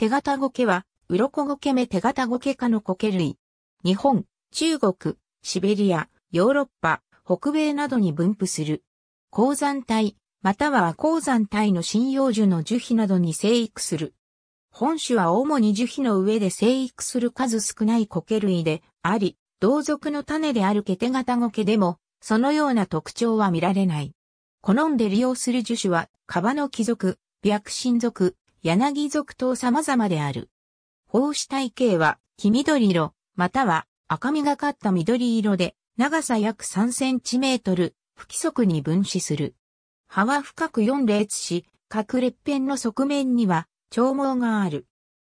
手形ケは、鱗ケ目手形ケ科の苔類。日本、中国、シベリア、ヨーロッパ、北米などに分布する。鉱山帯、または鉱山帯の針葉樹の樹皮などに生育する。本種は主に樹皮の上で生育する数少ない苔類であり、同族の種であるケテ型ゴケでも、そのような特徴は見られない。好んで利用する樹種は、カバの貴族、白神族、柳属等様々である。胞子体系は黄緑色、または赤みがかった緑色で、長さ約3センチメートル、不規則に分子する。葉は深く4列し、各裂片の側面には長毛がある。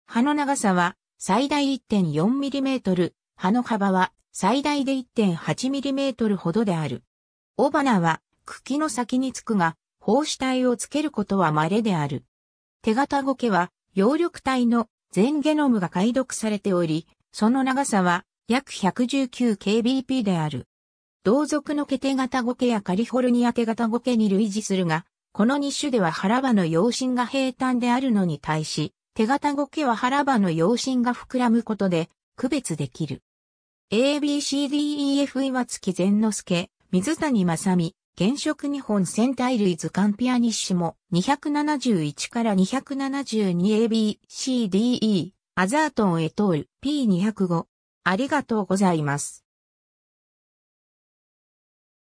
葉の長さは最大 1.4mm、葉の幅は最大で 1.8mm ほどである。雄花は茎の先につくが、胞子体をつけることは稀である。手形語家は、葉緑体の全ゲノムが解読されており、その長さは約 119kbp である。同族の毛手型ゴケやカリフォルニア手形ゴケに類似するが、この2種では腹場の養心が平坦であるのに対し、手形ゴケは腹場の養心が膨らむことで区別できる。ABCDEF 岩月善之助、水谷正美、現職日本戦隊類図鑑ピアニッシモ271から 272ABCDE アザートンエトール P205 ありがとうございます。